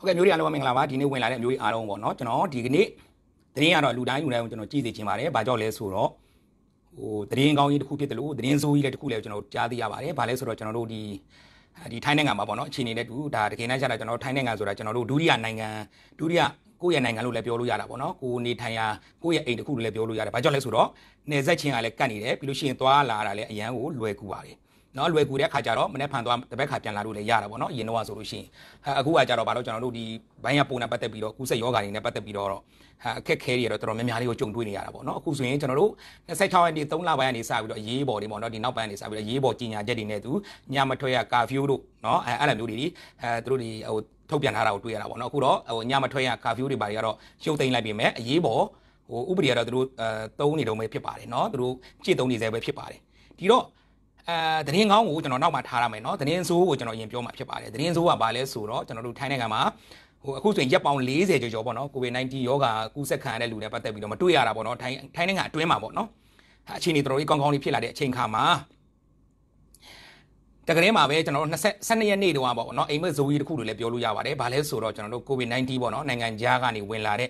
ဟုတ်ကဲ့မျိုးတွေအားလုံးမင်္ဂလာပါဒီနေ့ဝင်လာတဲ့မျိုးတွေအားလုံးပေါ့နော်ကျွန်တော်ဒီကနေ့သတင်းရတော့လူတိုင်းလူတိုင်းကိုကျွန်တော်ကြည့်စီခြင်းပါတယ်ဘာကြောင့်လဲဆိုတော့ဟိုသတင်းကောင်းကြီးတစ်ခုဖြစ်တယ်လို့သတင်းဆိုးကြီးလည်းတစ်ခုလည်းကျွန်တော်ကြားသိရပါတယ်ဘာလဲဆိုတော့ကျွန်တော်တို့ဒီဒီထိုင်းနိုင်ငံမှာပေါ့နော်အခြေအနေနဲ့တူဒါတကယ်တမ်းကျတော့ကျွန်တော်ထိုင်းနိုင်ငံဆိုတာကျွန်တော်တို့ဒုတိယနိုင်ငံဒုတိယကိုယ့်ရဲ့နိုင်ငံလို့လည်းပြောလို့ရတာပေါ့နော်ကိုနေထိုင်ရာကိုယ့်ရဲ့အိမ်တစ်ခုလို့လည်းပြောလို့ရတယ်ဘာကြောင့်လဲဆိုတော့နေဆက်ချင်းကလည်းကတ်နေတယ်ပြီးလို့ရှိရင်သွားလာတာလည်းအရန်ကိုလွယ်ကူပါတယ်နော်လွယ်ကူတဲ့ခါကျတော့မနေ့ဖန်သွားတပတ်ခါပြန်လာလို့လည်းရတာပေါ့နော်အရင်တော့ဆိုလို့ရှိရင်အခုကကြတော့ဘာလို့ကျွန်တော်တို့ဒီဘိုင်းရပုံနဲ့ပတ်သက်ပြီးတော့ကုသယောဂါတွေနဲ့ပတ်သက်ပြီးတော့အခက်ခဲတွေတော့တော်တော်များများလေးကိုကြုံတွေ့နေရတာပေါ့နော်အခုဆိုရင်ကျွန်တော်တို့26ရက်နေ့3လပိုင်းကနေစပြီးတော့ရေးပေါ်တွေပေါ့နော်ဒီနောက်ပိုင်းကနေစပြီးတော့ရေးပေါ်ကြီးညာချက်တွေနဲ့သူညမထွက်ရကာဖျူးတို့နော်အဲအဲ့လိုမျိုးတွေအဲသူတို့ဒီဟိုထုတ်ပြန်ထားတာကိုတွေ့ရတာပေါ့နော်အခုတော့ဟိုညမထွက်ရကာဖျူးတွေဘာတွေကတော့ရုပ်သိမ်းလိုက်ပြီမဲ့အရေးပေါ်ဟိုဥပဒေကတော့သူတို့အဲတုံးနေတော့ပဲဖြစ်ပါတယ်နော်သူတို့ကြည့်တုံးနေစေပဲဖြစ်ပါတယ်ဒီတော့အဲသတင်းကောင်းကိုကျွန်တော်နောက်မှထားရမယ်နော်သတင်းဆိုးကိုကျွန်တော်ရင်ပြောမှာဖြစ်ပါတယ်သတင်းဆိုးကဘာလဲဆိုတော့ကျွန်တော်တို့ထိုင်းနိုင်ငံမှာဟိုအခုဆိုရင်ရက်ပေါင်း40ကျော်ကျော်ပေါ့နော်ကိုဗစ် -19 ရောဂါကူးစက်ခံရတဲ့လူတွေပတ်သက်ပြီးတော့မတွေ့ရတာပေါ့နော်ထိုင်းထိုင်းနိုင်ငံအတွင်းမှာပေါ့နော်အခြေအနေတော်တော်လေးကောင်းကောင်းလေးဖြစ်လာတဲ့အချိန်ခါမှာတကယ်တည်းမှာပဲကျွန်တော်တို့22ရက်နေ့တုန်းကပေါ့နော်အိမ်မက်ဇိုးကြီးတခုတွေလည်းပြောလို့ရပါတယ်ဘာလဲဆိုတော့ကျွန်တော်တို့ကိုဗစ် -19 ပေါ့နော်နိုင်ငံခြားကနေဝင်လာတဲ့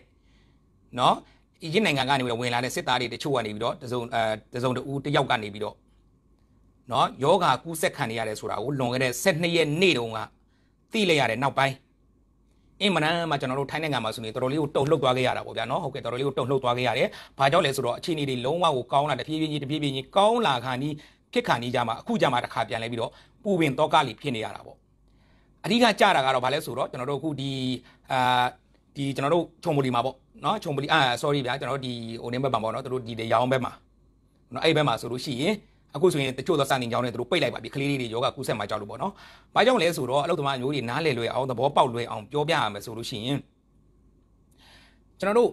နော်အီဂျစ်နိုင်ငံကနေဝင်လာတဲ့စစ်သားတွေတချို့ကနေပြီးတော့တစုံအဲတစုံတူတယောက်ကနေပြီးတော့နော်ယောဂါကူးဆက်ခံနေရတယ်ဆိုတာကိုလွန်ခဲ့တဲ့12ရက်နေ့တုန်းကသိလိုက်ရတယ်နောက်ပိုင်းအင်မတန်မှကျွန်တော်တို့ထိုင်းနိုင်ငံမှာဆိုရင်တော်တော်လေးကိုတုံ့လှုပ်သွားခဲ့ရတာပေါ့ဗျာနော်ဟုတ်ကဲ့တော်တော်လေးကိုတုံ့လှုပ်သွားခဲ့ရတယ်။ဘာကြောင့်လဲဆိုတော့အခြေအနေတွေလုံးဝကိုကောင်းလာတဖြည်းဖြည်းချင်းတဖြည်းဖြည်းချင်းကောင်းလာခါနီးဖြစ်ခါနီးကြမှာအခုကြမှာတစ်ခါပြန်လဲပြီးတော့ပူပင်တော့ကလေးဖြစ်နေရတာပေါ့။အဓိကကြတာကတော့ဘာလဲဆိုတော့ကျွန်တော်တို့အခုဒီအာဒီကျွန်တော်တို့ချုံပလီမှာပေါ့နော်ချုံပလီအာ sorry ဗျာကျွန်တော်တို့ဒီဟိုနေဘက်မှာပေါ့နော်တို့ဒီရောင်းဘက်မှာနော်အဲ့ဘက်မှာဆိုလို့ရှိရင်အခုဆိုရင်တချို့သောစာသင်ကျောင်းတွေသူတို့ပိတ်လိုက်ပါပြီကလေးလေးတွေယောဂကုဆက်မှာကြောက်လို့ပေါ့နော်။ဘာကြောင့်လဲဆိုတော့အလုပ်သမားမျိုးတွေနားလည်လွယ်အောင်သဘောပေါက်လွယ်အောင်ပြောပြရမယ်ဆိုလို့ရှိရင်ကျွန်တော်တို့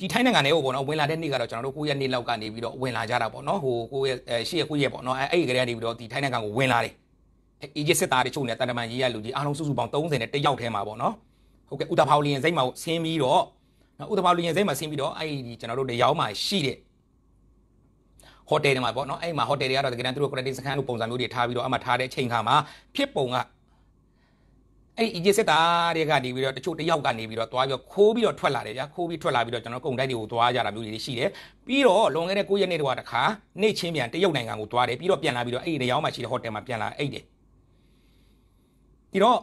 ဒီထိုင်းနိုင်ငံတွေကိုပေါ့နော်ဝင်လာတဲ့နေ့ကတော့ကျွန်တော်တို့9ရက်နေ့လောက်ကနေပြီးတော့ဝင်လာကြတာပေါ့နော်ဟို9ရက်10ရက်9ရက်ပေါ့နော်အဲ့အဲ့ဒီကလေးကနေပြီးတော့ဒီထိုင်းနိုင်ငံကိုဝင်လာတယ်အေဂျစ်စစ်သားတချို့နဲ့တန်တမန်ရေးရလူကြီးအားလုံးစုစုပေါင်း30နဲ့တယောက်ထဲမှာပေါ့နော်ဟုတ်ကဲ့ဥတဖောင်လျင်စိတ်မှာဆင်းပြီးတော့နော်ဥတဖောင်လျင်စိတ်မှာဆင်းပြီးတော့အဲ့ဒီကျွန်တော်တို့တယောက်မှာရှိတဲ့ဟိုတယ်တွေမှာပေါ့နော်အဲ့မှာဟိုတယ်တွေကတော့တကယ်တမ်းသူတို့ credit စခန်းလိုပုံစံမျိုးတွေထားပြီးတော့အမှထားတဲ့အချိန်ခါမှာဖြစ်ပုံကအဲ့ဒီ EJ စစ်သားတွေကနေပြီးတော့တချို့တယောက်ကနေပြီးတော့သွားပြီးတော့ခိုးပြီးတော့ထွက်လာတယ်ဗျာခိုးပြီးထွက်လာပြီးတော့ကျွန်တော်ကုန်တိုက်တွေကိုသွားကြတာမျိုးတွေရှိတယ်ပြီးတော့လွန်ခဲ့တဲ့9ရက်နေ့တော့တခါနေ့ချင်းပြန်တရုတ်နိုင်ငံကိုသွားတယ်ပြီးတော့ပြန်လာပြီးတော့အဲ့ဒီနေရာမှာရှိတဲ့ဟိုတယ်မှာပြန်လာအိတ်တယ်ဒီတော့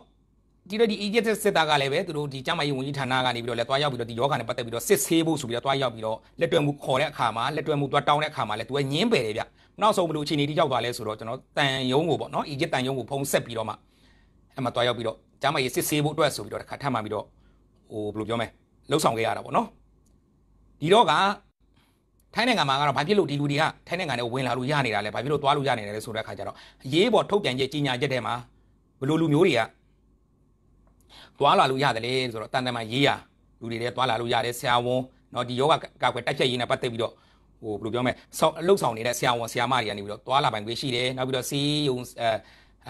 ဒီလိုဒီ Egypt စစ်သားကလည်းပဲသူတို့ဒီကျမကြီးဝန်ကြီးဌာနကနေပြီးတော့လည်းတွားရောက်ပြီးတော့ဒီယောဂါနဲ့ပတ်သက်ပြီးတော့စစ်ဆေးဖို့ဆိုပြီးတော့တွားရောက်ပြီးတော့လက်တွဲမှုခေါ်တဲ့အခါမှာလက်တွဲမှုတွားတောင်းတဲ့အခါမှာလည်းသူကညင်းပယ်တယ်ဗျနောက်ဆုံးဘလို့အချိန်ကြီးတိရောက်သွားလဲဆိုတော့ကျွန်တော်တန်ယုံကိုပေါ့နော် Egypt တန်ယုံကိုဖုံးဆက်ပြီးတော့မှအဲ့မှာတွားရောက်ပြီးတော့ကျမကြီးစစ်ဆေးဖို့အတွက်ဆိုပြီးတော့တစ်ခါထပ်မှပြီးတော့ဟိုဘလို့ပြောမလဲလှုပ်ဆောင်ခဲ့ရတာပေါ့နော်ဒီတော့ကထိုင်းနိုင်ငံမှာကတော့ဘာဖြစ်လို့ဒီလူတွေကထိုင်းနိုင်ငံထဲဝင်လာလို့ရနေတာလဲဘာဖြစ်လို့တွားလို့ရနေတယ်လဲဆိုတဲ့အခါကျတော့အရေးပေါ်ထုတ်ပြန်ချက်ကြီးညာချက်ထဲမှာဘလို့လူမျိုးတွေကသွားလာလို့ရတယ်လေဆိုတော့တန်တမာရေးရလူတွေလည်းသွားလာလို့ရတယ်ဆရာဝန်နော်ဒီယောဂကာကွယ်တိုက်ဖြတ်ရေးနဲ့ပတ်သက်ပြီးတော့ဟိုဘယ်လိုပြောမလဲဆောင်အလုပ်ဆောင်နေတဲ့ဆရာဝန်ဆရာမတွေကနေပြီးတော့သွားလာပိုင်ခွင့်ရှိတယ်နောက်ပြီးတော့စီးယုံ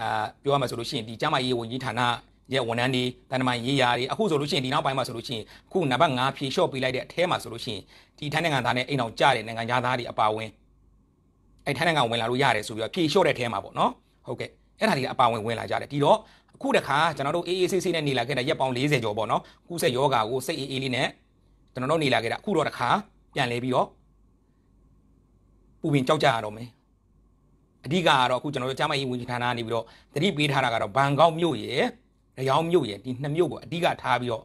အာပြောရမှာဆိုလို့ရှိရင်ဒီကျမရေးဝန်ကြီးဌာနရဲ့ဝန်ထမ်းတွေတန်တမာရေးရာတွေအခုဆိုလို့ရှိရင်ဒီနောက်ပိုင်းမှာဆိုလို့ရှိရင်အခုနံပါတ်5ဖြေလျှော့ပေးလိုက်တဲ့အထဲမှာဆိုလို့ရှိရင်ဒီထိုင်းနိုင်ငံသားနဲ့အိမ်အောင်ကြတဲ့နိုင်ငံသားတွေအပါအဝင်အဲ့ထိုင်းနိုင်ငံဝင်လာလို့ရတယ်ဆိုပြီးတော့ဖြေလျှော့တဲ့အထဲမှာပေါ့နော်ဟုတ်ကဲ့အဲ့ဒါတွေကအပါဝင်ဝင်လာကြတယ်ဒီတော့အခုတခါကျွန်တော်တို့အေးအေးဆေးဆေးနဲ့နေလာခဲ့တဲ့ရက်ပေါင်း40ကျော်ပေါ့နော်ကုဆက်ယောဂါကိုစိတ်အေးအေးလေးနဲ့ကျွန်တော်တို့နေလာခဲ့တာအခုတော့တခါပြန်လဲပြီးတော့ပူပင်ကြောက်ကြရတော့မယ်အဓိကကတော့အခုကျွန်တော်တို့ကျမကြီးဝင်ကြီးဌာနကနေပြီးတော့တတိပေးထားတာကတော့ဘန်ကောက်မြို့ရယ်ရယောင်မြို့ရယ်ဒီနှစ်မြို့ကိုအဓိကထားပြီးတော့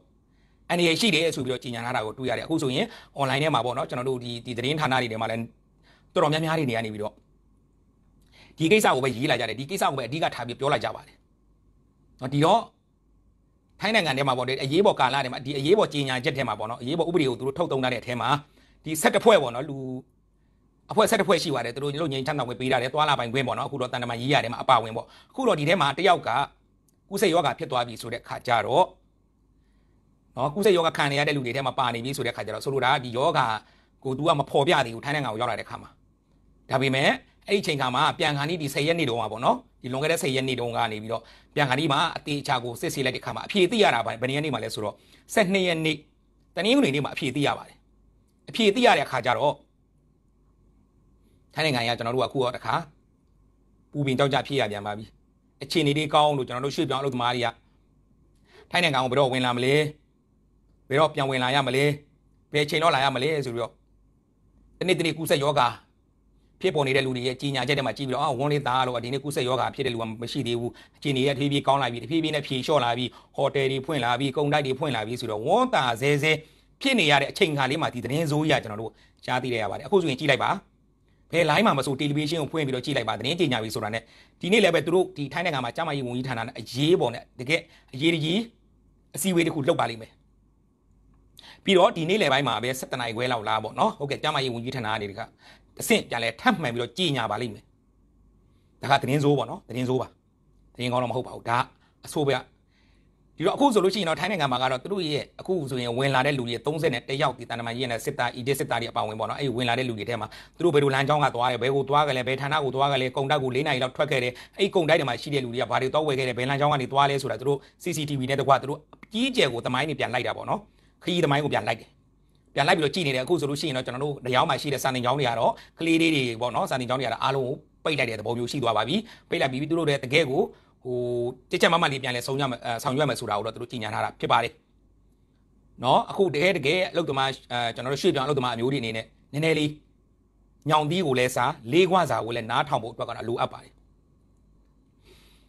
အန္တရာယ်ရှိတယ်ဆိုပြီးတော့ကြီးညာထားတာကိုတွေ့ရတယ်အခုဆိုရင် online ထဲမှာပေါ့နော်ကျွန်တော်တို့ဒီဒီသတင်းဌာနတွေထဲမှာလည်းတော်တော်များများတွေနေရနေပြီးတော့ဒီကိစ္စကိုပဲရေးလာကြတယ်ဒီကိစ္စကိုပဲအဓိကထားပြီးပြောလိုက်ကြပါတယ်နော်ဒီတော့ထိုင်းနိုင်ငံထဲမှာပေါ့လေအရေးပေါ်ကာလထဲမှာဒီအရေးပေါ်ကြီးညာချက်ထဲမှာပေါ့နော်အရေးပေါ်ဥပဒေကိုသူတို့ထုတ်သုံးထားတဲ့အထဲမှာဒီဆက်တစ်ဖွဲ့ပေါ့နော်လူအဖွဲ့ဆက်တစ်ဖွဲ့ရှိပါတယ်သူတို့လုံငိမ့်ချမ်းသာဝင်ပေးတာတယ်သွာလာပိုင်ခွင့်ပေါ့နော်အခုတော့တန်တမာရေးရတယ်မှာအပါဝင်ပေါ့အခုတော့ဒီထဲမှာတယောက်ကကုစိတ်ယောဂဖြစ်သွားပြီဆိုတဲ့ခါကြတော့နော်ကုစိတ်ယောဂခံနေရတဲ့လူတွေထဲမှာပါနေပြီဆိုတဲ့ခါကြတော့ဆိုလိုတာကဒီယောဂကိုသူကမဖော်ပြသေးဘူးထိုင်းနိုင်ငံကိုရောက်လာတဲ့ခါမှာဒါပေမဲ့အဲ့ဒီချိန်ခါမှာပြန်ခါနီးဒီ10ရက်နေ့တုန်းကပေါ့နော်ဒီလွန်ခဲ့တဲ့10ရက်နေ့တုန်းကနေပြီးတော့ပြန်ခါနီးမှာအသေးအချာကိုစစ်ဆေးလိုက်တဲ့ခါမှာအဖြေသိရတာဗာဘယ်နှစ်ရက်နေ့မှာလဲဆိုတော့12ရက်နေ့တနင်္ဂနွေနေ့မှာအဖြေသိရပါတယ်အဖြေသိရတဲ့အခါကျတော့ထိုင်းနိုင်ငံကကျွန်တော်တို့ကအခုတော့တခါပူပင်ကြောက်ကြဖြစ်ရပြန်ပါပြီအခြေအနေလေးကောင်းလို့ကျွန်တော်တို့ရွှေ့ပြောင်းအလုပ်သမားတွေကထိုင်းနိုင်ငံကိုဘယ်တော့ဝင်လာမလဲဘယ်တော့ပြန်ဝင်လာရမလဲဘယ်ချိန်တော့လာရမလဲဆိုပြီးတော့တနေ့တနေ့ကူးဆက်ယောဂါဖြစ်ပေါ်နေတဲ့လူတွေရဲ့ကြီးညာချက်တွေမှာကြီးပြီးတော့အာဝန်လေးသားလို့ဒီနေ့ကုဆက်ယောဂါဖြစ်တဲ့လူကမရှိသေးဘူး။ကြီးနေရတဖြည်းဖြည်းကောင်းလာပြီးတဖြည်းဖြည်းနဲ့ဖြေလျှော့လာပြီးဟိုတယ်တွေဖွင့်လာပြီးကုန်တိုက်တွေဖွင့်လာပြီးဆိုတော့ဝန်တာဆဲဆဲဖြစ်နေရတဲ့အချိန်ခါလေးမှာဒီသတင်းစိုးရကျွန်တော်တို့ကြားသိရရပါတယ်။အခုဆိုရင်ကြည့်လိုက်ပါဘယ် line မှာမဆိုတယ်လီဗီရှင်းကိုဖွင့်ပြီးတော့ကြည့်လိုက်ပါသတင်းကြေညာပြီးဆိုတာနဲ့ဒီနေ့လည်းပဲသူတို့ဒီထိုင်းနိုင်ငံမှာကျမကြီးဝန်ကြီးဌာနနဲ့အရေးပေါ်နဲ့တကယ်အရေးကြီးအစည်းအဝေးတစ်ခုလုပ်ပါလိမ့်မယ်ပြီးတော့ဒီနေ့လယ်ပိုင်းမှာပဲ7:00နာရီခွဲလောက်လာပေါ့နော်ဟုတ်ကဲ့ကျမကြီးဝန်ကြီးဌာနကနေတခါအဆင့်ပြန်လဲထပ်မှန်ပြီးတော့ကြီးညာပါလိမ့်မယ်ဒါကသတင်းဆိုးပေါ့နော်သတင်းဆိုးပါသတင်းကောင်းတော့မဟုတ်ပါဘူးဒါအဆိုးပဲဒီတော့အခုဆိုလို့ရှိရင်တော့ထိုင်းနိုင်ငံမှာကတော့သူတို့ရဲ့အခုဆိုရင်ဝင်လာတဲ့လူတွေ30နဲ့တယောက်ဒီတန်တမာကြီးနဲ့စစ်သား ED စစ်သားတွေအပါဝင်ပေါ့နော်အဲ့ဒီဝင်လာတဲ့လူတွေထဲမှာသူတို့ဘယ်လိုလမ်းကြောင်းကသွားတယ်ဘယ်ကိုသွားကြလဲဘယ်ဌာနကိုသွားကြလဲကုံတိုက်ကို၄နိုင်လောက်ထွက်ခဲ့တယ်အဲ့ဒီကုံတိုက်တွေမှာရှိတဲ့လူတွေကဘာတွေသွားဝယ်ခဲ့တယ်ဘယ်လမ်းကြောင်းကနေသွားလဲဆိုတာသူတို့ CCTV နဲ့တကွာသူတို့ကြီးကျယ်ကိုတမိုင်းနေပြန်လိုက်တာပေါ့နော်ခရီးတမိုင်းကိုပြန်လိုက်တယ်ပြန်လိုက်ပြီးတော့ကြည်နေတယ်အခုဆိုလို့ရှိရင်တော့ကျွန်တော်တို့တရားမှရှိတဲ့စာသင်ကျောင်းတွေကတော့ကလေးလေးတွေပေါ့နော်စာသင်ကျောင်းတွေကတော့အားလုံးကိုပိတ်လိုက်တဲ့သဘောမျိုးရှိသွားပါပြီပိတ်လိုက်ပြီးသူတို့လည်းတကယ်ကိုဟိုတစ်ချက်မှမလေးပြန်လဲဆောင်ရမယ်ဆောင်ရွက်မယ်ဆိုတာကိုတော့သူတို့ကြီးညာထားတာဖြစ်ပါတယ်နော်အခုတကယ်တကယ်အလုပ်သမားကျွန်တော်တို့ရွှေ့ပြောင်းအလုပ်သမားအမျိုးတွေအနေနဲ့နည်းနည်းလေးညောင်သီးကိုလည်းစားလေးခွစာကိုလည်းနားထောင်ဖို့အတွက်ကတော့လိုအပ်ပါတယ်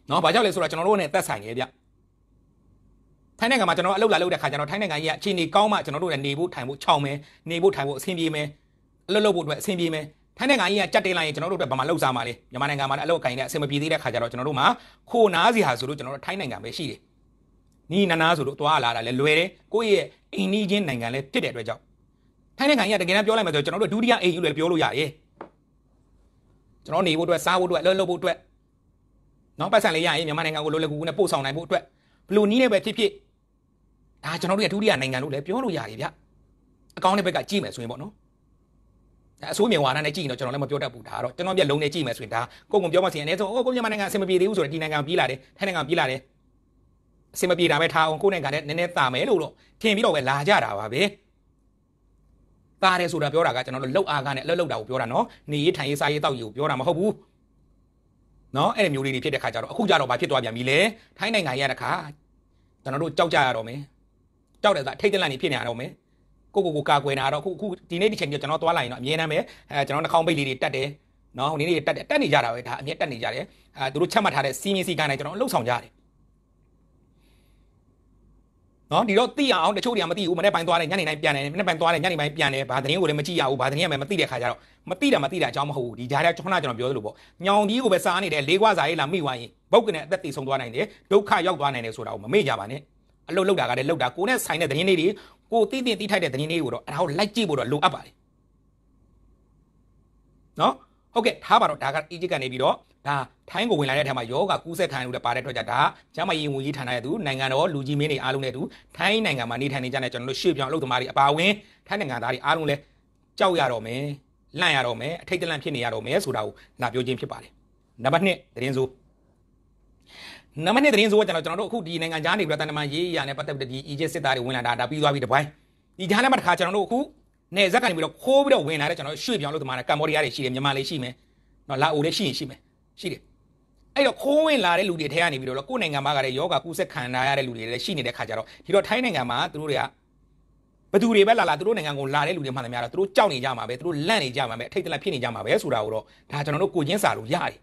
နော်ဘာကြောင့်လဲဆိုတော့ကျွန်တော်တို့နဲ့သက်ဆိုင်ရဲ့ဗျထိုင်းနိုင်ငံမှာကျွန်တော်အလုပ်လာလုပ်တဲ့ခါကျတော့ထိုင်းနိုင်ငံကြီးကအခြေအနေကောင်းမှကျွန်တော်တို့လည်းနေဖို့ထိုင်ဖို့ခြောင်မယ်နေဖို့ထိုင်ဖို့အဆင်ပြေမယ်အလုပ်လုပ်ဖို့အတွက်အဆင်ပြေမယ်ထိုင်းနိုင်ငံကြီးကကြက်တင်လိုက်ရင်ကျွန်တော်တို့အတွက်ဘာမှလှုပ်ရှားမှာလဲမြန်မာနိုင်ငံမှာလည်းအလုပ်အကင်နဲ့အဆင်မပြေသေးတဲ့ခါကျတော့ကျွန်တော်တို့မှာခိုနားစီဟာဆိုလို့ကျွန်တော်တို့ထိုင်းနိုင်ငံပဲရှိတယ်နီးနနာဆိုလို့သွားလာတာလည်းလွယ်တယ်ကိုယ့်ရဲ့အိမ်နီးချင်းနိုင်ငံလည်းဖြစ်တဲ့အတွက်ကြောင့်ထိုင်းနိုင်ငံကြီးကတကယ်တမ်းပြောလိုက်မှဆိုကျွန်တော်တို့ဒုတိယအိမ်ယူလည်းပြောလို့ရတယ်ကျွန်တော်နေဖို့အတွက်စားဖို့အတွက်လှုပ်လှုပ်ဖို့အတွက်နော်ပတ်စံလေးရရင်မြန်မာနိုင်ငံကိုလိုလကူနဲ့ပို့ဆောင်နိုင်ဖို့အတွက်ဘလို့နီးနေပဲဖြစ်ဖြစ်ဒါကျွန်တော်တို့ရဲ့ဒုတိယနိုင်ငံလို့လည်းပြောလို့ရတယ်ဗျအကောင်းတဲ့ဘက်ကကြည့်မယ်ဆိုရင်ပေါ့နော်အဆိုးမြင်ဝါဒနဲ့ကြည့်ရင်တော့ကျွန်တော်လည်းမပြောတတ်ဘူးဒါတော့ကျွန်တော်ပြလုံးနဲ့ကြည့်မယ်ဆိုရင်ဒါကိုကုံပြောမှစီရင်အဲဆိုအိုးကိုမြန်မာနိုင်ငံအဆင်မပြေသေးဘူးဆိုတော့ဒီနိုင်ငံပြေးလာတယ်ထိုင်းနိုင်ငံပြေးလာတယ်အဆင်မပြေတာပဲထားအောင်ကိုနိုင်ငံနဲ့နည်းနည်းတာမယ်လို့တော့ထင်ပြီးတော့ပဲလာကြတာပါပဲပါတယ်ဆိုတာပြောတာကကျွန်တော်တို့လှုပ်အားကနဲ့လှုပ်လှုပ်တာကိုပြောတာနော်နေရေးထိုင်ရေးစားရေးတောက်ရေးကိုပြောတာမဟုတ်ဘူးနော်အဲ့ဒီမျိုးလေးတွေဖြစ်တဲ့ခါကျတော့အခုကျတော့ဘာဖြစ်သွားပြန်ပြီလဲထိုင်းနိုင်ငံရတဲ့ခါကျွန်တော်တို့ကြောက်ကြရတော့မယ်ကြောက်တယ်ဆိုတာထိတ်တန့်လိုက်နေဖြစ်နေရတော့မယ်ကိုကိုကိုကာကွယ်နေတာတော့ခုခုဒီနေ့ဒီချိန်ကျကျွန်တော်သွားလိုက်ရင်တော့အမြဲတမ်းပဲအဲကျွန်တော်နှာခေါင်းပိတ်လေးတွေတက်တယ်နော်နေ့နေ့တက်တယ်တက်နေကြတာပဲဒါအမြဲတက်နေကြတယ်အဲသူတို့ချက်မှတ်ထားတဲ့စီမင်းစီကန်တိုင်းကျွန်တော်လှုပ်ဆောင်ကြတယ်နော်ဒီတော့သိအောင်တချို့တွေကမသိဘူးမနေ့ပိုင်းသွားတယ်ညနေတိုင်းပြန်တယ်မနေ့ပိုင်းသွားတယ်ညနေပိုင်းပြန်တယ်ဘာသတင်းကိုလည်းမကြည့်ရဘူးဘာသတင်းရမယ်မသိတဲ့ခါကျတော့မသိတာမသိတာအကြောင်းမဟုတ်ဘူးဒီကြားထဲခုနကျွန်တော်ပြောသလိုပေါ့ညောင်ကြီးကိုပဲစားနေတယ်လေးခွာစားရေးလာမိသွားရင်ဘုတ်ကနေအသက်တည်ဆုံးသွားနိုင်တယ်ဒုက္ခရောက်သွားနိုင်တယ်ဆိုတာကိုမမေ့ကြပါနဲ့အလုပ်လုပ်တာကလည်းလုပ်တာကိုနဲ့ဆိုင်တဲ့သတင်းလေးတွေကိုတိတိတိထိုက်တဲ့သတင်းလေးကိုတော့အဲ့ဒါကိုလိုက်ကြည့်ဖို့တော့လိုအပ်ပါတယ်နော်ဟုတ်ကဲ့ထားပါတော့ဒါကအီဂျစ်ကနေပြီးတော့ဒါထိုင်းကိုဝင်လာတဲ့အထက်မှာယောဂကူးဆက်ခံရလို့လည်းပါတဲ့အတွက်ကြောင့်ဒါကျမရင်ဝင်ကြီးဌာနရဲ့သူနိုင်ငံတော်လူကြီးမင်းတွေအားလုံးနဲ့သူထိုင်းနိုင်ငံမှာနေထိုင်နေကြတဲ့ကျွန်တော်တို့ရှေ့ပြောင်းအလုပ်သမားတွေအပါအဝင်ထိုင်းနိုင်ငံသားတွေအားလုံးလည်းကြောက်ရတော့မယ်လန့်ရတော့မယ်အထိတ်တလန့်ဖြစ်နေရတော့မယ်ဆိုတာကိုနာပြောခြင်းဖြစ်ပါတယ်နံပါတ်1သတင်းစိုးနံပါတ်1သတင်းဆိုတော့ကျွန်တော်ကျွန်တော်တို့အခုဒီနိုင်ငံသားနေပြီးတော့တန်တမာရေးရာနဲ့ပတ်သက်ပြီးဒီ Egypt စစ်သားတွေဝင်လာတာဒါပြီးသွားပြီတပိုင်းဒီကြားထဲမှာတစ်ခါကျွန်တော်တို့အခုနေဇက်ကနေပြီးတော့ခိုးပြီးတော့ဝင်လာတဲ့ကျွန်တော်ရွှေ့ပြောင်းလို့ဒီမှာကမ္ဘောဒီးယားတွေရှိတယ်မြန်မာတွေရှိမယ်နော်လာအိုလည်းရှိရင်ရှိမယ်ရှိတယ်အဲ့တော့ခိုးဝင်လာတဲ့လူတွေထဲကနေပြီးတော့ကိုယ်နိုင်ငံမှာကလည်းယောဂကူးဆက်ခံရတဲ့လူတွေလည်းရှိနေတဲ့ခါကြတော့ဒီတော့ထိုင်းနိုင်ငံမှာသူတို့တွေကဘသူတွေပဲလာလာသူတို့နိုင်ငံကိုလာတဲ့လူတွေမှန်တယ်များတော့သူတို့ကြောက်နေကြမှာပဲသူတို့လန့်နေကြမှာပဲအထိတ်တလန့်ဖြစ်နေကြမှာပဲဆိုတာကိုတော့ဒါကျွန်တော်တို့ကိုချင်းစာလို့ရတယ်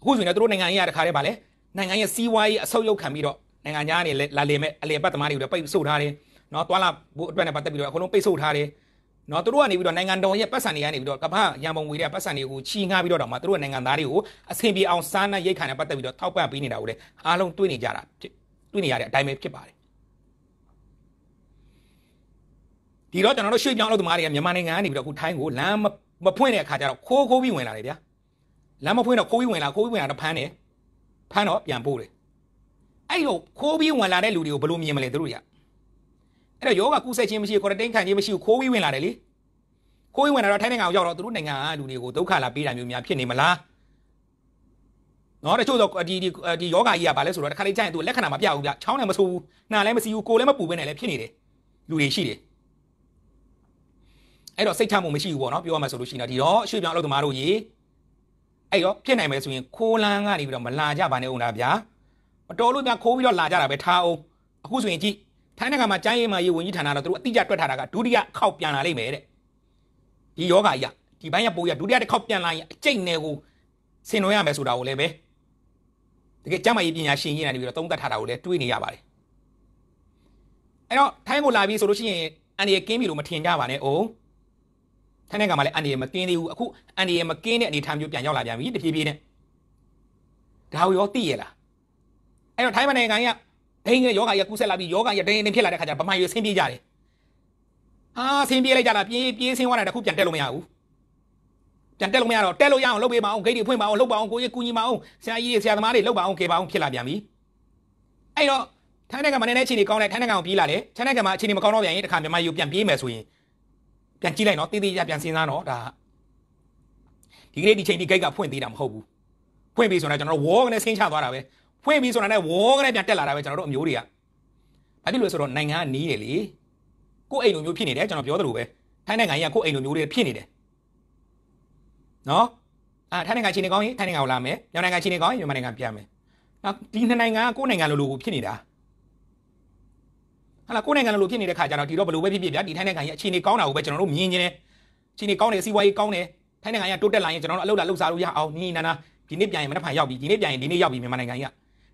အခုဆိုရင်တော့သူတို့နိုင်ငံကြီးကတခါတည်းပါလဲနိုင်ငံရဲ့စီးပွားရေးအဆုတ်ယုတ်ခံပြီးတော့နိုင်ငံသားတွေလာလေမဲ့အလေပတ်သမားတွေကိုတော့ပိတ်ဆို့ထားတယ်နော်သွာလာဖို့အတွက်နဲ့ပတ်သက်ပြီးတော့အကုန်လုံးပိတ်ဆို့ထားတယ်နော်သူတို့ကနေပြီးတော့နိုင်ငံတော်ရဲ့ပတ်စံတွေကနေပြီးတော့ကမ္ဘာရန်ပုံငွေတွေကပတ်စံတွေကိုချီငှားပြီးတော့တော့မှသူတို့နိုင်ငံသားတွေကိုအဆင်ပြေအောင်စားနပ်ရိတ်ခံနဲ့ပတ်သက်ပြီးတော့ထောက်ပံ့ပေးနေတာကိုလည်းအားလုံးတွေးနေကြတာဖြစ်တွေးနေရတဲ့အတိုင်းပဲဖြစ်ပါတယ်ဒီတော့ကျွန်တော်တို့ရွှေ့ပြောင်းအလုပ်သမားတွေကမြန်မာနိုင်ငံကနေပြီးတော့ခုထိုင်းကိုလမ်းမဖွင့်တဲ့အခါကျတော့ခိုးခိုးပြီးဝင်လာတယ်ဗျာလမ်းမဖွင့်တော့ခိုးပြီးဝင်လာခိုးပြီးဝင်လာတော့ဖမ်းတယ်ဖမ်းတော့ပြန်ပို့တယ်အဲ့တော့ခိုးပြီးဝင်လာတဲ့လူတွေကိုဘယ်လိုမြင်မလဲသူတို့ရအဲ့တော့ယောဂကူးဆက်ခြင်းမရှိကွာရတိန်ခံခြင်းမရှိခိုးပြီးဝင်လာတယ်လေခိုးပြီးဝင်လာတော့ထိုင်းနိုင်ငံကိုရောက်တော့သူတို့နိုင်ငံကလူတွေကိုဒုက္ခလာပေးတာမျိုးများဖြစ်နေမလားနော်တချို့တော့ဒီဒီဒီယောဂကြီးကဘာလဲဆိုတော့တစ်ခါလေးကြာရင်သူလက္ခဏာမပြဘူးဗျချောင်းလည်းမဆိုးဘူးနှာလည်းမစီးဘူးကိုယ်လည်းမပူပဲနဲ့လည်းဖြစ်နေတယ်လူတွေရှိတယ်အဲ့တော့စိတ်ချမှုမရှိဘူးပေါ့နော်ပြောရမှာဆိုလို့ရှိရင်တော့ဒီတော့ရွှေပြောင်းအလုပ်သမားတို့ကြီးအဲ့တော့ဖြစ်နိုင်မယ်ဆိုရင်ခိုးလန်းကနေပြီးတော့မလာကြပါနဲ့ဦးလားဗျာမတော်လို့ဗျာခိုးပြီးတော့လာကြတာပဲထားအောင်အခုဆိုရင်ကြည့်ထိုင်းနိုင်ငံမှာကျန်းရေးမာရေးဝန်ကြီးဌာနတော့သူတို့အတိအကျတွက်ထားတာကဒုတိယခေါက်ပြန်လာလိမ့်မယ်တဲ့ဒီယောဂါကြီးကဒီဘိုင်းရပိုးရဒုတိယတစ်ခေါက်ပြန်လာရင်အကျိတ်နယ်ကိုဆင်နွှဲရမယ်ဆိုတာကိုလည်းပဲတကယ်ကျန်းမာရေးပညာရှင်ကြီးနိုင်ပြီးတော့သုံးသပ်ထားတာကိုလည်းတွေးနေရပါတယ်အဲ့တော့ထိုင်းကိုလာပြီးဆိုလို့ရှိရင်အန်ဒီကင်းပြီလို့မထင်ကြပါနဲ့အိုးထိုင်းနိုင်ငံမှာလည်းအန်ဒီရမကင်းသေးဘူးအခုအန်ဒီရမကင်းတဲ့အနေထားမျိုးပြန်ရောက်လာပြန်ပြီတဖြည်းဖြည်းနဲ့ဒါကိုရောသိရလားအဲ့တော့ထိုင်းနိုင်ငံကဒိန်းကယောဂကြီးကကူးဆက်လာပြီးယောဂကြီးကဒိန်းဒိန်းဖြစ်လာတဲ့ခါကျဗမာရွေဆင်းပြေးကြတယ်အာဆင်းပြေးလိုက်ကြတာပြေးပြေးဆင်းသွားတာတခုပြန်တက်လို့မရဘူးပြန်တက်လို့မရတော့တက်လို့ရအောင်လုပ်ပေးပါအောင်ဂိတ်တွေဖွင့်ပါအောင်လုပ်ပါအောင်ကိုကြီးကူညီပါအောင်ဆရာကြီးတွေဆရာသမားတွေလုပ်ပါအောင်ခေပါအောင်ဖြစ်လာပြန်ပြီအဲ့တော့ထိုင်းနိုင်ငံမှာနေတဲ့အခြေအနေကောင်းတယ်ထိုင်းနိုင်ငံကိုပြေးလာတယ်ထိုင်းနိုင်ငံမှာအခြေအနေမကောင်းတော့ပြန်ရင်တခါမြန်မာယူပြန်ပြေးမယ်ဆိုရင်ပြန်ကြည့်လိုက်နော်တေးသေးကြပြန်စဉ်းစားနော်ဒါဒီကနေ့ဒီချိန်ဒီဂိတ်ကဖွင့်သေးတာမဟုတ်ဘူးဖွင့်ပြီဆိုတော့ကျွန်တော်တို့ဝေါကနေဆင်းချသွားတာပဲဖွင့်ပြီဆိုတာနဲ့ဝေါကနေပြန်တက်လာတာပဲကျွန်တော်တို့အမျိုးတွေကဘာဖြစ်လို့ဆိုတော့နိုင်ငံကနီးတယ်လေကိုယ့်အိမ်လိုမျိုးဖြစ်နေတယ်ကျွန်တော်ပြောသလိုပဲထိုင်းနိုင်ငံကြီးကကိုယ့်အိမ်လိုမျိုးတွေဖြစ်နေတယ်နော်အာထိုင်းနိုင်ငံချင်းနေကောင်းရင်ထိုင်းနိုင်ငံကိုလာမယ်မြန်မာနိုင်ငံချင်းနေကောင်းရင်မြန်မာနိုင်ငံပြန်မယ်နော်ဒီနှစ်နိုင်ငံကကိုယ့်နိုင်ငံလိုလိုကိုဖြစ်နေတာဟလာကိုယ်နိုင်ငံလိုဖြစ်နေတဲ့ခါကျတော့ဒီတော့ဘလို့ပဲဖြစ်ဖြစ်ဗျာဒီထိုင်းနိုင်ငံကြီးအခြေအနေကောင်းတာကိုပဲကျွန်တော်တို့မြင်နေတယ်အခြေအနေကောင်းတယ်စီးပွားရေးကောင်းတယ်ထိုင်းနိုင်ငံကြီးတိုးတက်လာရင်ကျွန်တော်တို့အလုပ်လာလုပ်စားလို့ရအောင်နီးနာနာဒီနေ့ပြန်ရင်မနေ့ဖန်ရောက်ပြီဒီနေ့ပြန်ရင်ဒီနေ့ရောက်ပြီမြန်မာနိုင်ငံကြီးက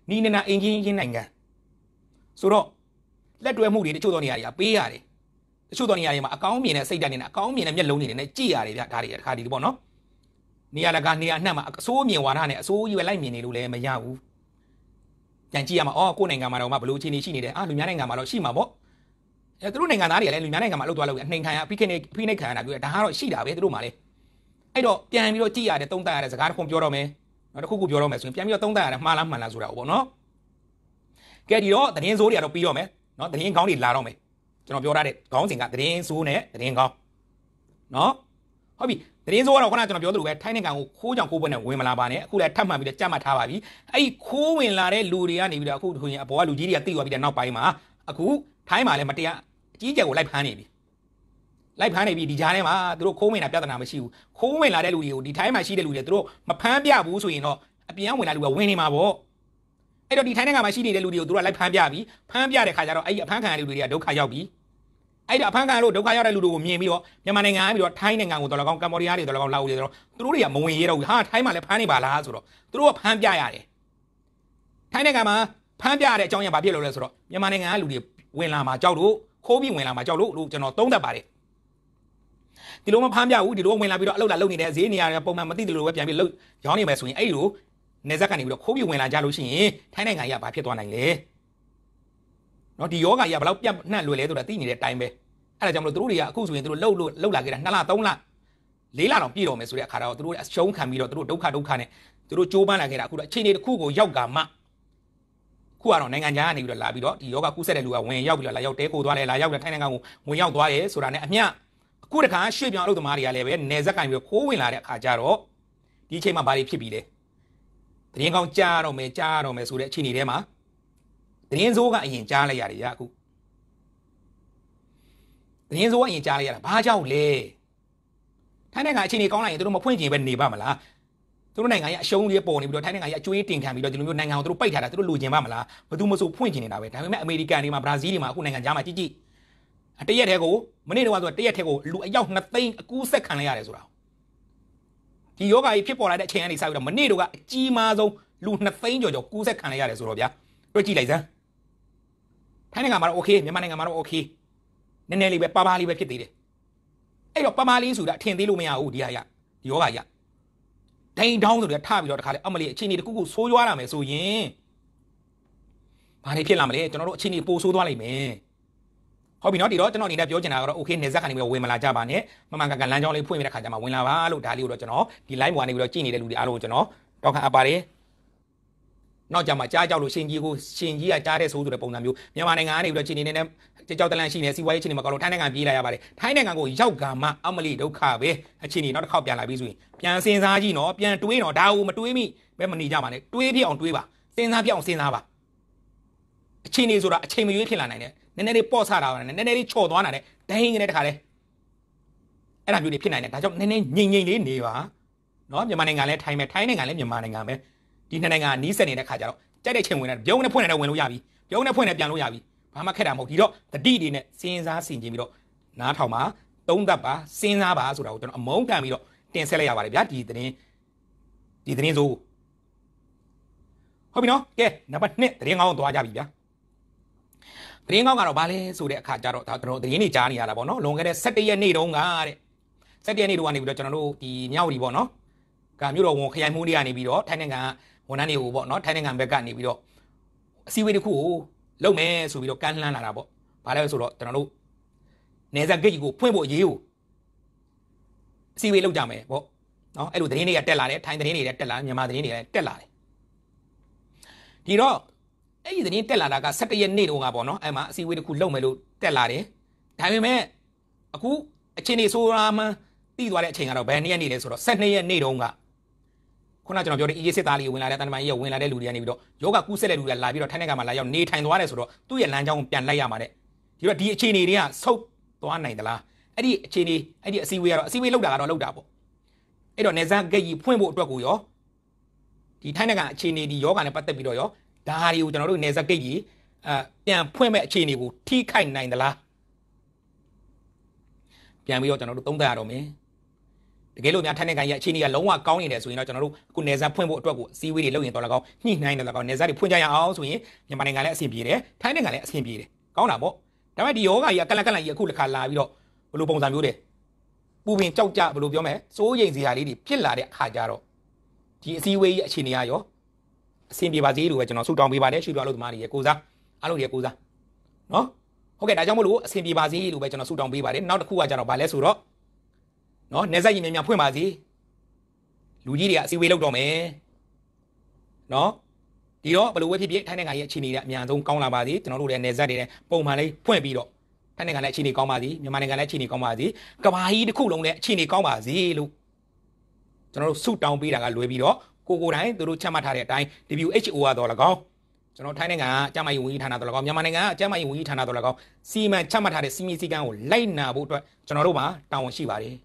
နီးနာနာအင်ဂျင်ရင်းနိုင်ငံဆိုတော့လက်တွဲမှုတွေတချို့သောနေရာတွေကပေးရတယ်တချို့သောနေရာတွေမှာအကောင်းမြင်တဲ့စိတ်ဓာတ်နဲ့အကောင်းမြင်တဲ့မျက်လုံးတွေနဲ့ကြည့်ရတယ်ဗျာဒါတွေကတစ်ခါဒီပေါ့နော်နေရာတကာနေရာနှံ့မှာအစိုးမြင်ဝါဒနဲ့အစိုးရွယ်လိုက်မြင်နေလို့လည်းမရဘူးပြန်ကြည့်ရမှာအော်ကိုယ်နိုင်ငံမှာတော့မှဘလို့အခြေအနေရှိနေတယ်အာလူများနိုင်ငံမှာတော့ရှိမှာပေါ့အဲသူတို့နိုင်ငံသားတွေကလည်းလူများနိုင်ငံမှာလောက်သွားလောက်အနှိမ်ခံရဖိကနေဖိနေခံရတာပြောတာဒါကတော့ရှိတာပဲသူတို့မှာလည်းအဲ့တော့ပြန်ပြီးတော့ကြည့်ရတယ်သုံးသပ်ရတယ်စကားတစ်ခုပြောတော့မယ်နော်တစ်ခုခုပြောတော့မယ်ဆိုရင်ပြန်ပြီးတော့သုံးသပ်ရတယ်မှားလားမှန်လားဆိုတာပေါ့နော်ကဲဒီတော့သတင်းစိုးတွေကတော့ပြီးတော့မယ်နော်သတင်းကောင်းတွေလာတော့မယ်ကျွန်တော်ပြောထားတဲ့ခေါင်းစဉ်ကသတင်းစိုးနဲ့သတင်းကောင်းနော်ဟုတ်ပြီသတင်းစိုးကတော့ခုနကကျွန်တော်ပြောသလိုပဲထိုင်းနိုင်ငံကိုခိုးကြောင်ခိုးပွဲနဲ့ဝင်မလာပါနဲ့အခုလည်းထပ်မှန်ပြီးတော့ကြက်မှထားပါပြီအဲ့ဒီခိုးဝင်လာတဲ့လူတွေကနေပြီးတော့အခုထိုရင်အပေါ်ကလူကြီးတွေကတိသွားပြီးတဲ့နောက်ပိုင်းမှာအခုထိုင်းမှာလည်းမတရားအကြီးအကျယ်ကိုလိုက်ဖမ်းနေပြီလိုက်ဖမ်းနေပြီဒီကြားထဲမှာသူတို့ခိုးဝင်တာပြဿနာမရှိဘူးခိုးဝင်လာတဲ့လူတွေကိုဒီထိုင်းမှာရှိတဲ့လူတွေသူတို့မဖမ်းပြဘူးဆိုရင်တော့အပြင်ဝင်လာလူကဝင်နေမှာပေါ့အဲ့တော့ဒီထိုင်းနိုင်ငံမှာရှိနေတဲ့လူတွေကိုသူတို့ကလိုက်ဖမ်းပြပြီဖမ်းပြတဲ့ခါကျတော့အဲ့ဒီအဖမ်းခံရတဲ့လူတွေကဒုက္ခရောက်ပြီအဲ့ဒါအဖမ်းခံလို့ဒုက္ခရောက်တဲ့လူတွေကိုမြင်ပြီးတော့မြန်မာနိုင်ငံကပြီးတော့ထိုင်းနိုင်ငံကိုတော်တော်ကောင်းကမ္ဘောဒီးယားတွေတော်တော်ကောင်းလာဦးတယ်ဆိုတော့သူတို့တွေကမဝင်ရတော့ဘူးဟာထိုင်းမှာလည်းဖမ်းနေပါလားဆိုတော့သူတို့ကဖမ်းပြရတယ်ထိုင်းနိုင်ငံမှာဖမ်းပြရတဲ့အကြောင်းရင်းဘာဖြစ်လို့လဲဆိုတော့မြန်မာနိုင်ငံကလူတွေဝင်လာမှာကြောက်လို့ခိုးပြီးဝင်လာမှာကြောက်လို့လို့ကျွန်တော်သုံးသပ်ပါတယ်ဒီလိုမဖမ်းပြဘူးဒီလိုဝင်လာပြီးတော့အလုပ်လာလုပ်နေတဲ့ဈေးနေရာတွေပုံမှန်မသိတယ်လို့ပဲပြန်ပြီးလုပ်ရောင်းနေမယ်ဆိုရင်အဲ့လိုနေဆက်ကနေပြီးတော့ခိုးပြီးဝင်လာကြလို့ရှိရင်ထိုင်းနိုင်ငံကဘာဖြစ်သွားနိုင်လဲနော်ဒီယောဂါကြီးကဘလောက်ပြတ်နှံ့လွယ်လဲဆိုတာသိနေတဲ့အတိုင်းပဲအဲ့ဒါကြောင့်မလို့သူတို့တွေကအခုဆိုရင်သူတို့လှုပ်လို့လှုပ်လာခဲ့တာ2လ3လလေးလာတော့ပြည့်တော်မယ်ဆိုတဲ့အခါတော့သူတို့အရှုံးခံပြီးတော့သူတို့ဒုက္ခဒုက္ခနဲ့သူတို့ကြိုးပမ်းလာခဲ့တာအခုတော့အချိန်တစ်ခုကိုရောက်ကာမှခုကတော့နိုင်ငံခြားကနေပြီးတော့လာပြီးတော့ဒီယောဂကုဆက်တဲ့လူကဝင်ရောက်ပြီးတော့လာရောက်တဲခိုးသွားတယ်လာရောက်တဲ့ထိုင်းနိုင်ငံကိုဝင်ရောက်သွားတယ်ဆိုတာနဲ့အမျှအခုတခါရွှေ့ပြောင်းအလုပ်သမားတွေကလည်းပဲနေဆက်ကင်ပြီးခိုးဝင်လာတဲ့အခါကျတော့ဒီအချိန်မှာဘာတွေဖြစ်ပြီးလဲတရင်ကောင်းကြားတော့မယ်ကြားတော့မယ်ဆိုတဲ့အခြေအနေထဲမှာသတင်းဆိုးကအရင်ကြားလိုက်ရတယ်ရအခုသတင်းဆိုးကအရင်ကြားလိုက်ရတာဘာကြောင့်လဲထိုင်းနိုင်ငံအခြေအနေကောင်းလာရင်တို့မဖွင့်ကျင်ပဲနေပါမလားတို့နိုင်ငံရဲ့အရှုံးတွေပေါ်နေပြီးတော့ထိုင်းနိုင်ငံရဲ့အကျွေးတင်ခံပြီးတော့ဒီလိုမျိုးနိုင်ငံကိုတို့ပိတ်ထားတာတို့လိုချင်ပါမလားဘယ်သူမှမဆိုဖွင့်ကျင်နေတာပဲဒါပေမဲ့အမေရိကန်တွေမှာဘရာဇီးတွေမှာအခုနိုင်ငံကြားမှာကြည့်ကြည့်အတရက်ထဲကိုမနေ့တော့ဆိုတရက်ထဲကိုလူအယောက်2သိန်းအကူးဆက်ခံလိုက်ရတယ်ဆိုတာဒီယောဂါကြီးဖြစ်ပေါ်လာတဲ့အချိန်ကနေစပြီးတော့မနေ့တော့ကအကြီးမားဆုံးလူ2သိန်းကျော်ကျော်ကူးဆက်ခံလိုက်ရတယ်ဆိုတော့ဗျာတွေ့ကြည့်လိုက်စမ်းထိုင်းနိုင်ငံမှာတော့ okay မြန်မာနိုင်ငံမှာတော့ okay နည်းနည်းလေးပဲပါပါလေးပဲဖြစ်သေးတယ်အဲ့တော့ပါပါလေးဆိုတာထင်သေးလို့မရဘူးဒီဟာရဒီယောဂါရဒိန်တောင်းဆိုတဲ့ထပြီးတော့တခါလေအမလေးအခြေအနေတခုခုဆိုးရွားလာမယ်ဆိုရင်ဘာတွေဖြစ်လာမလဲကျွန်တော်တို့အခြေအနေပိုဆိုးသွားလိမ့်မယ်ဟုတ်ပြီနော်ဒီတော့ကျွန်တော်အနေနဲ့ပြောချင်တာကတော့ okay နေဆက်ကနေပြီးဝင်မလာကြပါနဲ့မမှန်ကန်ကန်လမ်းကြောင်းလေးဖွင့်ပြတဲ့ခါကျမှဝင်လာပါလို့ဒါလေးကိုတော့ကျွန်တော်ဒီ live ကနေပြီးတော့ကြည့်နေတဲ့လူတွေအားလုံးကိုကျွန်တော်တောင်းခံအပ်ပါတယ်နောက်ကြမှာကြားကြောက်လို့ရှင်ကြီးကိုရှင်ကြီးကကြားတဲ့ဆိုးဆိုတဲ့ပုံစံမျိုးမြန်မာနိုင်ငံကနေပြီးတော့ချင်းနေနဲ့ကြောက်တလန့်ရှိနေစီဝိုင်းချင်းနေမှာကတော့ထိုင်းနိုင်ငံပြေးလာရပါတယ်ထိုင်းနိုင်ငံကိုရောက်ကမှအမလီဒုက္ခပဲအချင်းနေနောက်တစ်ခေါက်ပြန်လာပြီးဆိုရင်ပြန်စင်စားကြည့်နော်ပြန်တွေးနော်ဒါကိုမတွေးမိပဲမနေကြပါနဲ့တွေးပြအောင်တွေးပါစင်စားပြအောင်စင်စားပါအချင်းနေဆိုတာအချိန်မရွေးဖြစ်လာနိုင်တယ်နည်းနည်းလေးပေါ့ဆတာပါနဲ့နည်းနည်းလေးချော့သွားတာနဲ့ဒိုင်းငနဲ့တခါလဲအဲ့ဒါမျိုးတွေဖြစ်နိုင်တယ်ဒါကြောင့်နည်းနည်းငြိမ်ငြိမ်လေးနေပါနော်မြန်မာနိုင်ငံလည်းထိုင်းပဲထိုင်းနိုင်ငံလည်းမြန်မာနိုင်ငံပဲဒီနှစ်နိုင်ငံကနီးစပ်နေတဲ့ခါကျတော့ကြိုက်တဲ့ချိန်ဝင်တာပြုံးနဲ့ဖွင့်နေတဲ့ဝင်လို့ရပြီပြုံးနဲ့ဖွင့်နေပြန်လို့ရပြီဘာမှခက်တာမဟုတ်ဒီတော့တတိတွေနဲ့စဉ်းစားဆင်ခြင်ပြီးတော့နားထောင်ပါသုံးသပ်ပါစဉ်းစားပါဆိုတာကိုကျွန်တော်အမုန်းခံပြီးတော့တင်ဆက်လိုက်ရပါတယ်ဗျာဒီသတင်းဒီသတင်းဆိုဟုတ်ပြီနော်ကဲနံပါတ်1သတင်းကောင်းသွားကြပြီဗျာသတင်းကောင်းကတော့ဘာလဲဆိုတဲ့အခါကျတော့ဒါကျွန်တော်သတင်းတွေကြားနေရတာပေါ့နော်လွန်ခဲ့တဲ့17ရက်နေ့တုန်းကတဲ့17ရက်နေ့တုန်းကနေပြီးတော့ကျွန်တော်တို့ဒီမြောက်ဒီပေါ့နော်ကမြို့တော်ဝန်ခရိုင်မှုတွေကနေပြီးတော့ထိုင်းနိုင်ငံကဝန်ထမ်းတွေကိုပေါ့နော်ထိုင်းနိုင်ငံဘက်ကနေပြီးတော့အစည်းအဝေးတစ်ခုကိုလုပ်မယ်ဆိုပြီးတော့ကမ်းလှမ်းလာတာပေါ့ဘာလဲဆိုတော့ကျွန်တော်တို့နေဆက်ဂိတ်ကိုဖွင့်ဖို့အရေးကိုအစည်းအဝေးလုပ်ကြမယ်ပေါ့နော်အဲ့လိုသတင်းတွေကတက်လာတယ်ထိုင်းသတင်းတွေတက်လာမြန်မာသတင်းတွေလည်းတက်လာတယ်ဒီတော့အဲ့ဒီသတင်းတက်လာတာက17ရက်နေ့တုန်းကပေါ့နော်အဲ့မှာအစည်းအဝေးတစ်ခု လုပ်မယ်လို့တက်လာတယ်ဒါပေမဲ့အခုအချိန်နေဆိုးရမှန်းပြီးသွားတဲ့အချိန်ကတော့ဘယ်နှစ်ရက်နေလဲဆိုတော့12ရက်နေ့တုန်းကခုနကျွန်တော်ပြောတဲ့ EA စစ်သားလေးဝင်လာတဲ့တန်တမာကြီးကဝင်လာတဲ့လူတွေကနေပြီးတော့ယောဂကူးဆက်တဲ့လူတွေကလာပြီးတော့ထိုင်းနိုင်ငံမှာလာရောက်နေထိုင်သွားတယ်ဆိုတော့သူ့ရဲ့လမ်းကြောင်းကိုပြန်လိုက်ရမှာတဲ့ဒီတော့ဒီအခြေအနေတွေကဆုတ်သွားနိုင်သလားအဲ့ဒီအခြေအနေအဲ့ဒီအစည်းအဝေးကတော့အစည်းအဝေးလောက်တာကတော့လောက်တာပေါ့အဲ့တော့နေဇာဂိတ်ကြီးဖွင့်ဖို့အတွက်ကိုရောဒီထိုင်းနိုင်ငံအခြေအနေဒီယောဂနဲ့ပတ်သက်ပြီးတော့ရောဒါတွေကိုကျွန်တော်တို့နေဇာဂိတ်ကြီးအပြန်ဖွင့်မဲ့အခြေအနေကိုထိခိုက်နိုင်သလားပြန်ပြီးတော့ကျွန်တော်တို့သုံးသပ်ရတော့မယ်တကယ်လို့များထန်းတဲ့ခိုင်ရဲ့အခြေအနေကလုံးဝကောင်းနေတယ်ဆိုရင်တော့ကျွန်တော်တို့ခုနယ်စပ်ဖွင့်ဖို့အတွက်ကိုစီးဝေးတွေလုပ်ရင်တော်လကောင်းညှိနှိုင်းတယ်လကောင်းနယ်စပ်တွေဖွင့်ကြရအောင်ဆိုရင်မြန်မာနိုင်ငံလည်းအဆင်ပြေတယ်ထိုင်းနိုင်ငံလည်းအဆင်ပြေတယ်ကောင်းတာပေါ့ဒါပေမဲ့ဒီယောဂါကြီးကကလန်ကလန်ကြီးအခုလက်ခါလာပြီးတော့ဘလိုပုံစံမျိုးတယ်ပူပင်ကြောက်ကြဘလိုပြောမလဲစိုးရိမ်စရာလေးတွေဖြစ်လာတဲ့အခါကျတော့ဒီအစည်းအဝေးကြီးအခြေအနေကရောအဆင်ပြေပါစေလို့ပဲကျွန်တော်ဆုတောင်းပေးပါတယ်ရွှေပြောလို့သမားတွေရေကိုစားအားလုံးရေကိုစားနော်ဟုတ်ကဲ့ဒါကြောင့်မလို့အဆင်ပြေပါစေလို့ပဲကျွန်တော်ဆုတောင်းပေးပါတယ်နောက်တစ်ခုကကျတော့ဗာလဲဆိုတော့နော်နေဆက်ကြီးမြန်မြန်ဖွင့်ပါစေလူကြီးတွေကအစီဝေးလုပ်တော့မယ်နော်ဒီတော့ဘယ်လိုပဲဖြစ်ဖြစ်ထိုင်းနိုင်ငံရဲ့အခြေအနေတွေအများဆုံးကောင်းလာပါစေကျွန်တော်တို့လည်းနေဆက်တွေနဲ့ပုံမှန်လေးဖွင့်ပြီးတော့ထိုင်းနိုင်ငံလည်းအခြေအနေကောင်းပါစေမြန်မာနိုင်ငံလည်းအခြေအနေကောင်းပါစေကမ္ဘာကြီးတစ်ခုလုံးလည်းအခြေအနေကောင်းပါစေလို့ကျွန်တော်တို့ဆုတောင်းပေးတာကလွယ်ပြီးတော့ကိုကိုတိုင်းသူတို့ချမှတ်ထားတဲ့အတိုင်း WHO ကတော်လကောင်းကျွန်တော်ထိုင်းနိုင်ငံကကျမကြီးဝန်ကြီးဌာနတော်လကောင်းမြန်မာနိုင်ငံကကျမကြီးဝန်ကြီးဌာနတော်လကောင်းစီမံချမှတ်ထားတဲ့စီမီစီကံကိုလိုက်နာဖို့အတွက်ကျွန်တော်တို့မှာတာဝန်ရှိပါတယ်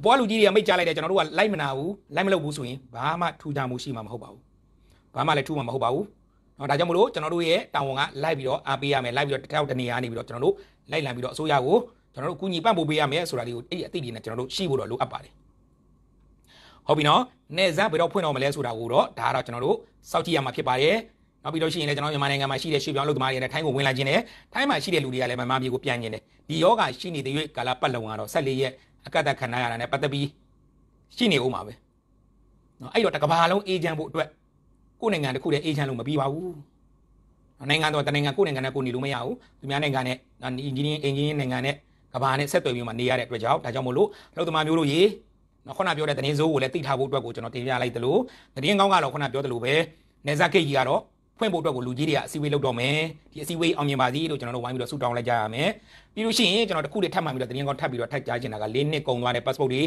အပွားလူကြီးတွေကမိတ်ကြလိုက်တယ်ကျွန်တော်တို့ကလိုက်မနာဘူးလိုက်မလုပ်ဘူးဆိုရင်ဘာမှထူကြမှုရှိမှာမဟုတ်ပါဘူးဘာမှလည်းထူမှာမဟုတ်ပါဘူးเนาะဒါကြောင့်မလို့ကျွန်တော်တို့ရဲ့တာဝန်ကလိုက်ပြီးတော့အားပေးရမယ်လိုက်ပြီးတော့တစ်ထောက်တနေရာနေပြီးတော့ကျွန်တော်တို့လိုက်လံပြီးတော့အစိုးရကိုကျွန်တော်တို့အကူအညီပံ့ပိုးပေးရမယ်ဆိုတာလေးကိုအဲ့ဒီအသိတွေနဲ့ကျွန်တော်တို့ရှိဖို့တော့လိုအပ်ပါတယ်ဟုတ်ပြီနော်နေစမ်းဘယ်တော့ဖွင့်တော့မလဲဆိုတာကိုတော့ဒါကတော့ကျွန်တော်တို့စောင့်ကြည့်ရမှာဖြစ်ပါတယ်နောက်ပြီးတော့ရှိရင်လည်းကျွန်တော်မြန်မာနိုင်ငံမှာရှိတဲ့ရွှေပြောင်းလုပ်သမားတွေနဲ့ထိုင်းကိုဝင်လာခြင်းနဲ့ထိုင်းမှာရှိတဲ့လူတွေကလည်းမြန်မာပြည်ကိုပြန်ခြင်းနဲ့ဒီယောဂရှိနေတဲ့ရွေးကာလပတ်လုံကတော့14ရက်အကတခဏရတာနဲ့ပတ်သက်ပြီးရှိနေဦးမှာပဲနော်အဲ့တော့တကဘာလုံးအေဂျင့်ဖို့အတွက်ကိုယ်နိုင်ငံတစ်ခုတည်းအေဂျင့်လို့မပြီးပါဘူးနိုင်ငံတော်တနိုင်ငံကိုယ်နိုင်ငံနဲ့ကိုယ်နေလို့မရဘူးသူများနိုင်ငံနဲ့အင်ဂျင်နီယာအင်ဂျင်နီယာနိုင်ငံနဲ့ကဘာနဲ့ဆက်သွယ်ပြီးမှနေရတဲ့အတွက်ကြောင့်ဒါကြောင့်မို့လို့အလုပ်သမားမျိုးတို့ရေနော်ခုနပြောတဲ့သတင်းစိုးကိုလည်းသိထားဖို့အတွက်ကိုကျွန်တော်တင်ပြလိုက်သလိုသတင်းကောင်းကတော့ခုနပြောသလိုပဲနေဇာကိတ်ကြီးကတော့ဖွင့်ဖို့အတွက်ကိုလူကြီးတွေကအစည်းအဝေးလုပ်တော့မယ်ဒီအစည်းအဝေးအောင်မြင်ပါစေလို့ကျွန်တော်တို့ဝိုင်းပြီးတော့ဆုတောင်းလိုက်ကြရမယ်ပြီးလို့ရှိရင်ကျွန်တော်တခုတည်းထပ်မှပြီးတော့တရင်ကောင်းထပ်ပြီးတော့ထပ်ကြားချင်တာက၄နှစ်ကုန်သွားတဲ့ passport တွေ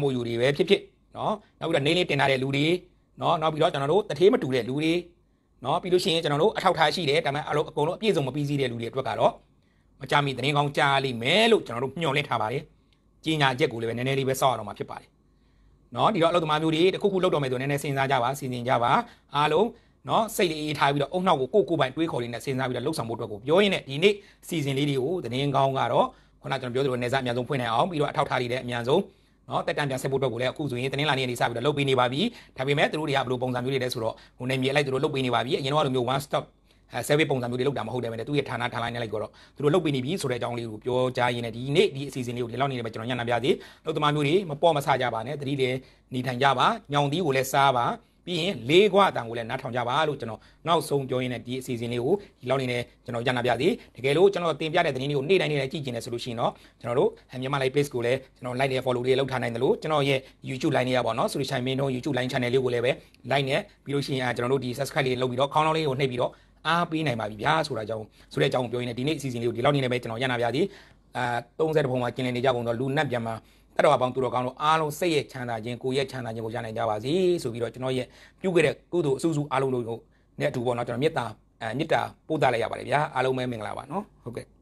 MOU တွေပဲဖြစ်ဖြစ်နော်နောက်ပြီးတော့နေလေးတင်ထားတဲ့လူတွေနော်နောက်ပြီးတော့ကျွန်တော်တို့တထေးမတူတဲ့လူတွေနော်ပြီးလို့ရှိရင်ကျွန်တော်တို့အထောက်ထားရှိတယ်ဒါပေမဲ့အလုံးအကုန်လုံးအပြည့်စုံမပြီးစီးတဲ့လူတွေအတွက်ကတော့မကြမီတရင်ကောင်းကြားလိမ့်မယ်လို့ကျွန်တော်တို့ညွှန်လင့်ထားပါတယ်ကြီးညာချက်ကိုလည်းပဲနည်းနည်းလေးပဲစောက်ရအောင်မှာဖြစ်ပါတယ်နော်ဒီတော့အလုပ်သမားမျိုးတွေတခုခုလုပ်တော့မယ်ဆိုနည်းနည်းစဉ်းစားကြပါစီစဉ်ကြပါအားလုံးနော်စိတ်လေးအေးထားပြီးတော့အုံနှောက်ကိုကိုကိုပိုင်တွေးခေါ်လေးနဲ့စဉ်းစားပြီးတော့လှုပ်ဆောင်ဖို့အတွက်ကိုပြောရင်းနဲ့ဒီနေ့စီစဉ်လေးတွေကိုသတင်းကောင်းကတော့ခုနကျွန်တော်ပြောသလိုနေစားအများဆုံးဖွင့်နိုင်အောင်ပြီးတော့အထောက်ထားတွေလည်းအများဆုံးနော်တက်တန်ပြန်ဆက်ဖို့အတွက်ကိုလည်းအခုဆိုရင်တင်းလာနေနေစပြီးတော့လုပ်ပေးနေပါပြီဒါပေမဲ့သူတို့တွေကဘယ်လိုပုံစံမျိုးတွေလဲဆိုတော့ဟိုနေမြေလိုက်သူတို့လုပ်ပေးနေပါပြီအရင်တော့လိုမျိုး one stop အဲ survey ပုံစံမျိုးတွေလောက်တာမဟုတ်တယ်ပဲသူရဲ့ဌာနဌာနနဲ့လိုက်ကြတော့သူတို့လုတ်ပေးနေပြီဆိုတဲ့အကြောင်းလေးကိုပြောကြားရင်းနဲ့ဒီနေ့ဒီအစီအစဉ်လေးကိုဒီလောက်နေတယ်ပဲကျွန်တော်ညံ့ပြသေးလောက်သမားမျိုးတွေမပေါ့မဆကြပါနဲ့တတိလည်းနေထိုင်ကြပါညောင်သီးကိုလည်းစားပါပြီးရင်လေးခွအတန်ကိုလည်းနားထောင်ကြပါလို့ကျွန်တော်နောက်ဆုံးပြောရင်းနဲ့ဒီအစီအစဉ်လေးကိုဒီလောက်နေနဲ့ကျွန်တော်ရနာပြစီတကယ်လို့ကျွန်တော်တင်ပြတဲ့သတင်းလေးကိုနေ့တိုင်းနေ့တိုင်းကြည့်ကျင်တယ်ဆိုလို့ရှိရင်တော့ကျွန်တော်တို့မြန်မာ live place ကိုလည်းကျွန်တော် like နဲ့ follow လေးလောက်ထားနိုင်တယ်လို့ကျွန်တော်ရဲ့ YouTube line လေးရပါတော့ဆိုလို့ရှိရင်မင်းတို့ YouTube line channel လေးကိုလည်းပဲ like နဲ့ပြီးလို့ရှိရင်ကျွန်တော်တို့ဒီ subscribe လေးလုပ်ပြီးတော့ခေါင်းလောင်းလေးကိုနှိပ်ပြီးတော့အားပေးနိုင်ပါပြီဗျာဆိုတာကြောင့်ဆိုတဲ့အကြောင်းပြောရင်းနဲ့ဒီနေ့အစီအစဉ်လေးကိုဒီလောက်နေနဲ့ပဲကျွန်တော်ရနာပြစီအာ30ပုံမှာကျင်လည်နေကြပုံတော့လူနတ်ပြန်မှာအဲ့တော့အပေါင်းသူတော်ကောင်းတို့အားလုံးစိတ်ရဲ့ချမ်းသာခြင်းကိုယ်ရဲ့ချမ်းသာခြင်းကိုရနိုင်ကြပါစေဆိုပြီးတော့ကျွန်တော်ရဲ့ပြုခဲ့တဲ့ကုသိုလ်အဆုစုအားလုံးတို့နဲ့အတူပေါ့နော်ကျွန်တော်မေတ္တာအဲမေတ္တာပို့သလိုက်ရပါတယ်ဗျာအားလုံးပဲမင်္ဂလာပါနော်ဟုတ်ကဲ့